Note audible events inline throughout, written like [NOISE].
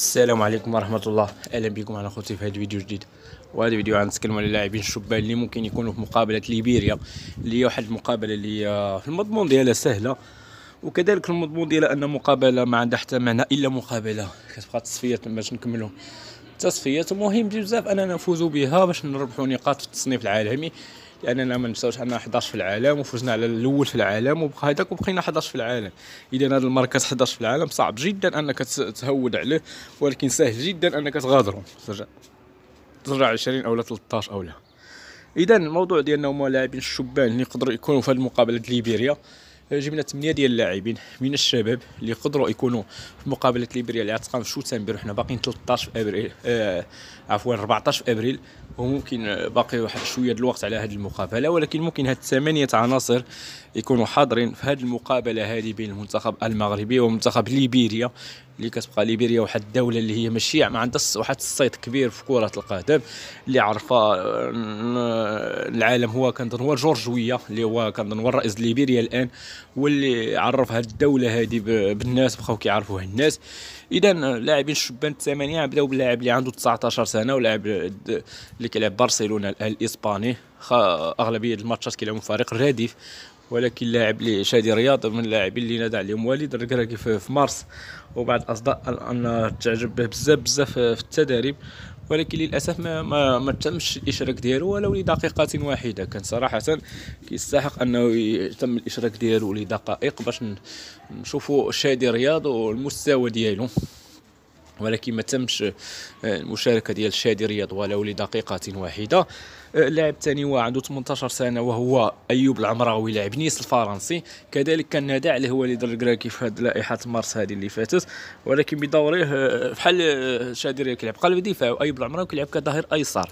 السلام عليكم ورحمه الله اهلا بكم على خوتي في هذا الفيديو الجديد وهذا الفيديو غنتكلموا على اللاعبين الشبان اللي ممكن يكونوا في مقابله ليبيريا اللي هي واحد المقابله اللي المضمون ديالها سهله وكذلك المضمون ديالها ان مقابله ما عندها حتى معنى الا مقابله كتبقى تصفيات باش نكملوا التصفيات مهم بزاف اننا نفوزوا بها باش نربحوا نقاط في التصنيف العالمي لاننا ما ننساوش عندنا 11 في العالم وفزنا على الاول في العالم وبقى هذاك وبقينا 11 في العالم اذا هذا المركز 11 في العالم صعب جدا انك تهود عليه ولكن سهل جدا انك تغادره ترجع ترجع 20 او 13 او لا اذا الموضوع ديالنا هما لاعبين الشبان اللي يقدروا يكونوا في هذه المقابله ليبيريا جبنا 8 ديال اللاعبين من الشباب اللي قدروا يكونوا في مقابله ليبيريا اللي غتقام في شوتنبر وحنا باقيين 13 في ابريل آه عفوا 14 في ابريل وممكن آه، باقي واحد شويه الوقت على هذه المقابله ولكن ممكن هاد الثمانيه عناصر يكونوا حاضرين في هذه المقابله هذه بين المنتخب المغربي ومنتخب ليبيريا اللي كتبقى ليبيريا واحد الدوله اللي هي ماشي ما عندها واحد الصيت كبير في كره القدم اللي عرف آه، العالم هو كنظن هو جورج ويا اللي هو كنظن هو الرئيس ليبيريا الان هو اللي هذه الدوله هذه بالناس بقاو كيعرفوها الناس اذا لاعبين الشبان الثمانيه بداو باللاعب اللي عنده 19 سنه ولاعب اللي كيلعب برشلونه الاسباني اغلبيه الماتشات كيلعبوا فريق الرديف ولكن لاعب اللي شادي رياض من اللاعبين اللي نادى عليهم والد الركراكي في مارس وبعد اصداء ان تعجب به بزاف بزاف في التدريب ولكن للاسف ما ما, ما تمش الاشراك ديالو ولو لدقيقه واحده كان صراحه كيستحق انه تم الاشراك ديالو لدقائق باش نشوفوا شادي رياض والمستوى ديالو ولكن ما تمش آه، المشاركه ديال شادي رياض ولو لدقيقه واحده آه، اللاعب الثاني هو عنده 18 سنه وهو ايوب العمراوي لاعب نيس الفرنسي كذلك كان هو اللي وليد الكراكي في هذه لائحه مارس هذه اللي فاتت ولكن بدوره آه، بحال شادي رياض كيلعب قلب دفاع وايوب العمراوي كيلعب كظهير ايسر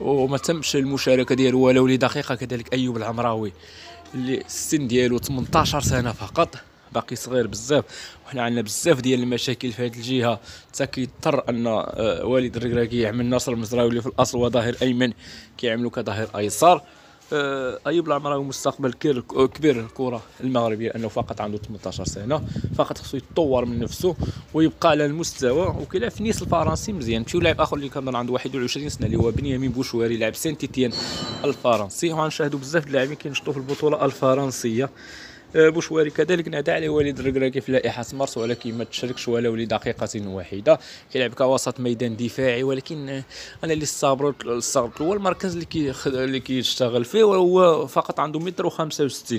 وما تمش المشاركه ديالو ولو لدقيقه كذلك ايوب العمراوي اللي السن ديالو 18 سنه فقط باقي صغير بزاف وحنا عندنا بزاف ديال المشاكل في هذه الجهه حتى كيضطر ان آه، والد الركراكي يعمل ناصر المزراوي اللي في الاصل هو ظهير ايمن كيعملوا كظهير ايسر آه، ايوب العمراوي مستقبل كبير الكره المغربيه انه فقط عنده 18 سنه فقط خصو يتطور من نفسه ويبقى على المستوى وكيلعب في نيس الفرنسي مزيان مشيو لاعب اخر اللي كان عنده 21 سنه اللي هو بنيامين بوشواري لاعب سانتيتيان الفرنسي وغنشاهدوا بزاف د اللاعبين كينشطوا في البطوله الفرنسيه آه، بوشواري كذلك نادى عليه وليد الركراكي في لائحه مارس ولكن ما تشاركش ولا لدقيقه واحده كيلعب كوسط ميدان دفاعي ولكن انا اللي استغربت استغربت هو المركز اللي كي اللي كيشتغل فيه وهو فقط عنده متر و65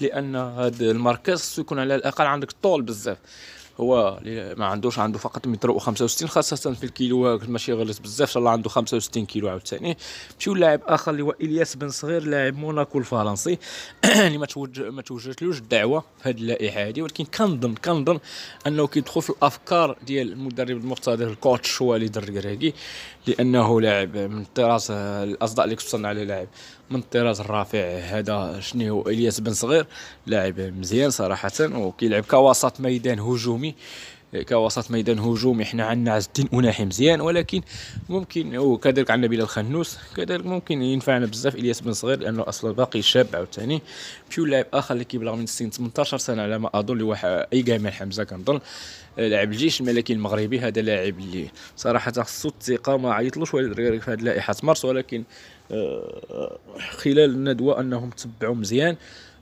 لان هذا المركز يكون على الاقل عندك طول بزاف هو ما عندوش عنده فقط متر و65 خاصه في الكيلو ماشي غلط بزاف الله عنده 65 كيلو عاوتاني مشيو لاعب اخر اللي هو الياس بن صغير لاعب موناكو الفرنسي [CLEARS THROAT] اللي ما توجه ما توجهتلوش الدعوه في هذه اللائحه هذه ولكن كنظن كنظن انه كيدخل في الافكار ديال المدرب المقتدر الكوتش هو اللي لانه لاعب من الطراز الاصداء آه، اللي كتصنع عليه لاعب من الطراز الرافع هذا شنو هو الياس بن صغير لاعب مزيان صراحه وكيلعب كوسط ميدان هجومي كوسط ميدان هجومي حنا عندنا عز الدين أناحي مزيان ولكن ممكن وكذلك عندنا بلال الخنوس كذلك ممكن ينفعنا بزاف الياس بن صغير لانه اصلا باقي شاب عاوتاني بيو لاعب اخر اللي كيبلغ من السن 18 سنه على ما اظن اللي هو اي جمال حمزه كنظن لاعب الجيش الملكي المغربي هذا لاعب اللي صراحه خصو الثقه ما عيطلوش في هذه لائحه مارس ولكن آه، خلال الندوه انهم تبعوا مزيان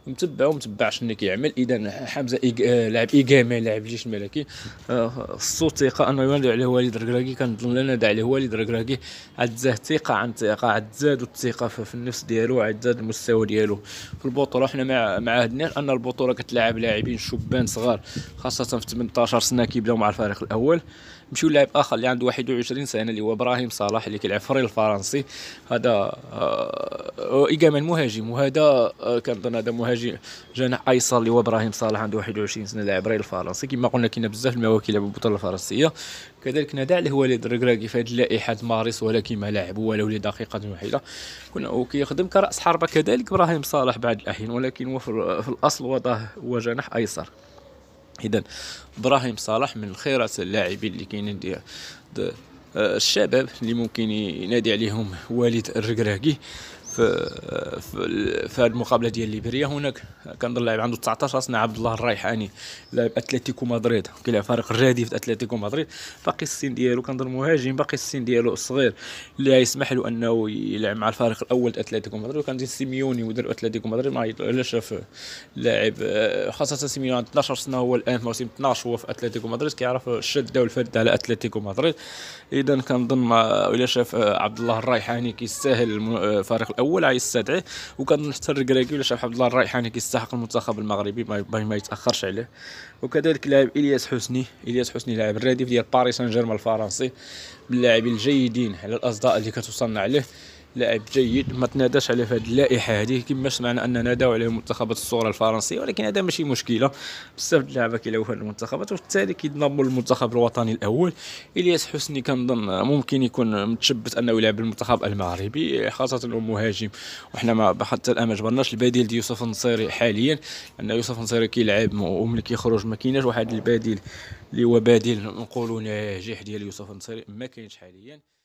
متبع ومتبع شنو كيعمل اذا حمزه إيج... آه، لاعب ايجامي لاعب الجيش الملكي خصو آه، الثقه انه ينادي عليه وليد ركراكي كنظن نادى عليه وليد ركراكي عاد زاد ثقه عن ثقه عاد زاد الثقه في النفس ديالو عاد زاد المستوى ديالو في البطوله حنا مع مع عهدنا ان البطوله كتلعب لاعبين شبان صغار خاصه في 18 سنه كيبداو مع الفريق الاول مشيو لاعب اخر اللي عنده 21 سنه اللي هو ابراهيم صلاح اللي كيلعب فري الفرنسي هذا آه، آه، ايجا من مهاجم وهذا آه، كنظن هذا مهاجم جناح ايسر اللي هو ابراهيم صالح عنده 21 سنه لاعب ريال الفرنسي كما قلنا كاين بزاف المواكب يلعبوا البطوله الفرنسيه كذلك نادى عليه وليد الركراكي في هذه اللائحه مارس ولكن ما لعب ولو لدقيقه واحده كنا وكيخدم كراس حربه كذلك ابراهيم صالح بعد الاحيان ولكن هو في الاصل وضعه هو جناح ايسر اذا ابراهيم صالح من الخيرات اللاعبين اللي كاينين آه، الشباب اللي ممكن ينادي عليهم وليد الركراكي في في, هذه المقابله ديال ليبيريا هناك كان اللاعب عنده 19 سنه نعم عبد الله الريحاني لاعب اتلتيكو مدريد كيلعب فريق الرديف اتلتيكو مدريد باقي السن ديالو كنظن مهاجم باقي السن ديالو صغير اللي يسمح له انه يلعب مع الفريق الاول اتلتيكو مدريد كان سيميوني مدير اتلتيكو مدريد ما علاش شاف لاعب خاصه سيميوني عنده 12 سنه هو الان في موسم 12 هو في اتلتيكو مدريد كيعرف الشده والفرد على اتلتيكو مدريد اذا كنظن الا شاف عبد الله الريحاني كيستاهل الفريق الاول الاول غيستدعيه وكنظن حتى الركراكي ولا شي عبد الله الريحاني يعني كيستحق المنتخب المغربي باغي ما يتاخرش عليه وكذلك لاعب الياس حسني الياس حسني لاعب الرديف ديال باريس سان جيرمان الفرنسي من اللاعبين الجيدين على الاصداء اللي كتوصلنا عليه لاعب جيد ما تناداش على في هذه اللائحه هذه كما سمعنا ان ناداو عليه منتخبات الصوره الفرنسيه ولكن هذا ماشي مشكله بزاف اللعابه كيلعبوا في المنتخبات وبالتالي كيضموا للمنتخب الوطني الاول الياس حسني كنظن ممكن يكون متشبت انه يلعب المنتخب المغربي خاصه انه مهاجم وحنا ما حتى الان ما جبرناش البديل ديال يوسف النصيري حاليا ان يوسف النصيري كيلعب وملي كيخرج ما كايناش واحد البديل اللي هو بديل نقولوا ناجح ديال يوسف النصيري ما كاينش حاليا